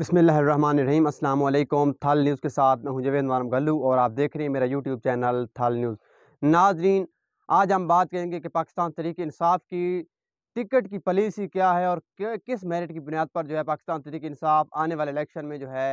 बसमीम अल्लाम थल न्यूज़ के साथ मैं हूं जवेद मारम गल्लू और आप देख रहे हैं मेरा यूट्यूब चैनल थल न्यूज़ नाजरीन आज हम बात करेंगे कि पाकिस्तान तरीके इंसाफ की टिकट की पॉलिसी क्या है और किस मेरिट की बुनियाद पर जो है पाकिस्तान तरीके इंसाफ आने वाले इलेक्शन में जो है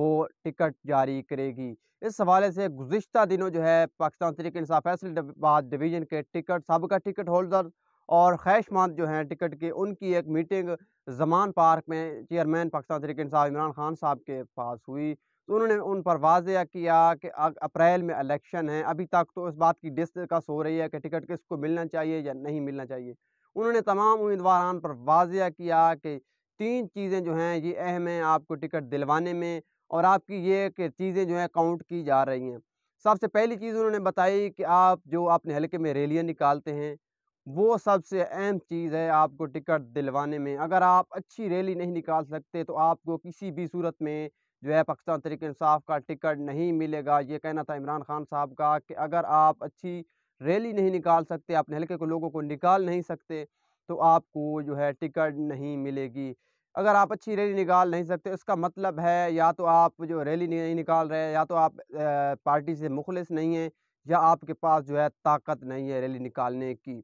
वो टिकट जारी करेगी इस हवाले से गुज्त दिनों जो है पाकिस्तान तरीके इंसाफ फैसल बाद डिवीज़न के टिकट सबका टिकट होल्डर और खैशमांद जो हैं टिकट के उनकी एक मीटिंग जमान पार्क में चेयरमैन पाकिस्तान तरीक साहब इमरान खान साहब के पास हुई तो उन्होंने उन पर वाजह किया कि अप्रैल में इलेक्शन है अभी तक तो इस बात की डिस्कस हो रही है कि टिकट किसको मिलना चाहिए या नहीं मिलना चाहिए उन्होंने तमाम उम्मीदवार पर वाजह किया कि तीन चीज़ें जो हैं ये अहम हैं आपको टिकट दिलवाने में और आपकी ये कि चीज़ें जो हैं काउंट की जा रही हैं सबसे पहली चीज़ उन्होंने बताई कि आप जो अपने हल्के में रैलियाँ निकालते हैं वो सबसे अहम चीज़ है आपको टिकट दिलवाने में अगर आप अच्छी रैली नहीं निकाल सकते तो आपको किसी भी सूरत में जो है पाकिस्तान तरीके इंसाफ का टिकट नहीं मिलेगा ये कहना था इमरान खान साहब का कि अगर आप अच्छी रैली नहीं निकाल सकते अपने हल्के को लोगों को निकाल नहीं सकते तो आपको जो है टिकट नहीं मिलेगी अगर आप अच्छी रैली निकाल नहीं सकते इसका मतलब है या तो आप जो रैली नहीं निकाल रहे या तो आप पार्टी से मुखलिस नहीं हैं या आपके पास जो है ताकत नहीं है रैली निकालने की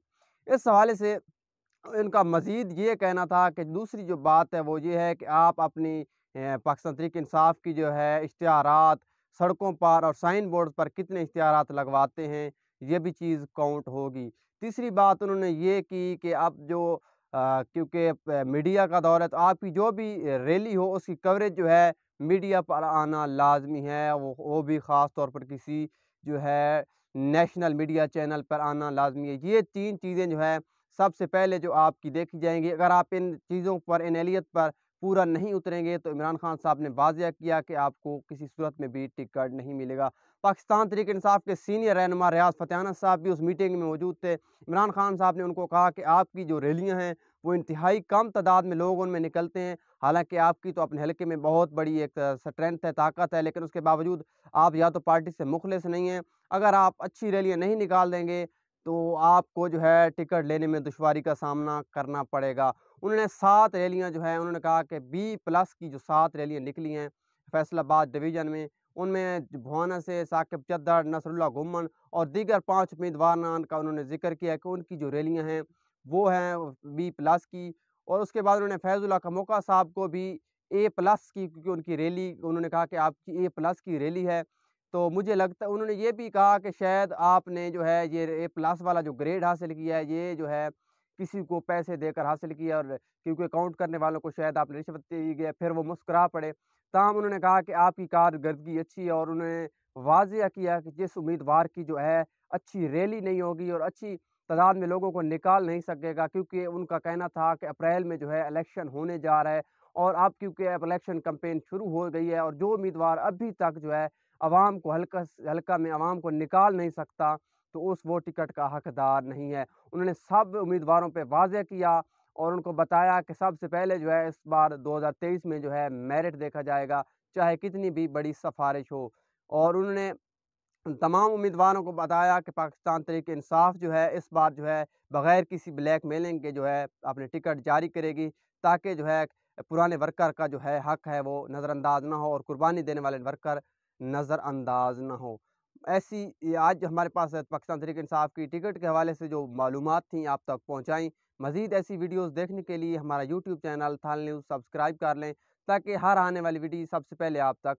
इस हवाले से इनका मज़ीद ये कहना था कि दूसरी जो बात है वो ये है कि आप अपनी पाकिस्तान तरीक इंसाफ की जो है इश्तहार सड़कों पर और साइन बोर्ड पर कितने इश्तहार लगवाते हैं ये भी चीज़ काउंट होगी तीसरी बात उन्होंने ये की कि अब जो क्योंकि मीडिया का दौर है तो आपकी जो भी रैली हो उसकी कवरेज जो है मीडिया पर आना लाजमी है वो वो भी ख़ास तौर पर किसी जो है नेशनल मीडिया चैनल पर आना लाजमी है ये तीन चीज़ें जो है सबसे पहले जो आपकी देखी जाएंगी अगर आप इन चीज़ों पर इन अहलीत पर पूरा नहीं उतरेंगे तो इमरान खान साहब ने वाजिया किया कि आपको किसी सूरत में भी टिकट नहीं मिलेगा पाकिस्तान तरीक इंसाफ के सीनियर रहनमा रियाज फतेहाना साहब भी उस मीटिंग में मौजूद थे इमरान खान साहब ने उनको कहा कि आपकी जो रैलियाँ हैं वो इंतहाई कम तादाद में लोग उनमें निकलते हैं हालांकि आपकी तो अपने हलके में बहुत बड़ी एक स्ट्रेंथ है ताकत है लेकिन उसके बावजूद आप या तो पार्टी से मुखलिस नहीं हैं अगर आप अच्छी रैलियाँ नहीं निकाल देंगे तो आपको जो है टिकट लेने में दुशारी का सामना करना पड़ेगा उन्होंने सात रैलियाँ जो है उन्होंने कहा कि बी प्लस की जो सात रैलियाँ निकली हैं फैसलाबाद डिवीज़न में उनमें भवाना से साकिब चद्दर नसरुल्ला गुमन और दीगर पांच उम्मीदवार का उन्होंने जिक्र किया कि उनकी जो रैलियाँ हैं वो हैं बी प्लस की और उसके बाद उन्होंने फैज़ुल्ला कमोका साहब को भी ए प्लस की क्योंकि उनकी रैली उन्होंने कहा कि आपकी ए प्लस की रैली है तो मुझे लगता है उन्होंने ये भी कहा कि शायद आपने जो है ये ए प्लस वाला जो ग्रेड हासिल किया है ये जो है किसी को पैसे देकर हासिल किया और क्योंकि अकाउंट करने वालों को शायद आपने रिश्वत दी गया फिर वो मुस्करा पड़े तमाम उन्होंने कहा कि आपकी कारदगी अच्छी है और उन्होंने वाजिया किया कि जिस उम्मीदवार की जो है अच्छी रैली नहीं होगी और अच्छी तादाद में लोगों को निकाल नहीं सकेगा क्योंकि उनका कहना था कि अप्रैल में जो है इलेक्शन होने जा रहा है और अब क्योंकि अब इलेक्शन कम्पेन शुरू हो गई है और जो उम्मीदवार अभी तक जो है आवाम को हल्का हल्का में आवाम को निकाल नहीं सकता तो उस वो टिकट का हकदार नहीं है उन्होंने सब उम्मीदवारों पर वाजह किया और उनको बताया कि सबसे पहले जो है इस बार 2023 में जो है मेरिट देखा जाएगा चाहे कितनी भी बड़ी सिफारिश हो और उन्होंने तमाम उम्मीदवारों को बताया कि पाकिस्तान तरीके इंसाफ जो है इस बार जो है बग़ैर किसी ब्लैक मेलिंग के जो है अपने टिकट जारी करेगी ताकि जो है पुराने वर्कर का जो है हक है वो नज़रअंदाज ना हो और कुर्बानी देने वाले वर्कर नज़रअंदाज ना हो ऐसी आज हमारे पास पाकिस्तान तरीके इंसाफ की टिकट के हवाले से जो मालूम थी आप तक पहुँचाएँ मज़ीद ऐसी वीडियोज़ देखने के लिए हमारा YouTube channel Thal news subscribe कर लें ताकि हर आने वाली वीडियो सबसे पहले आप तक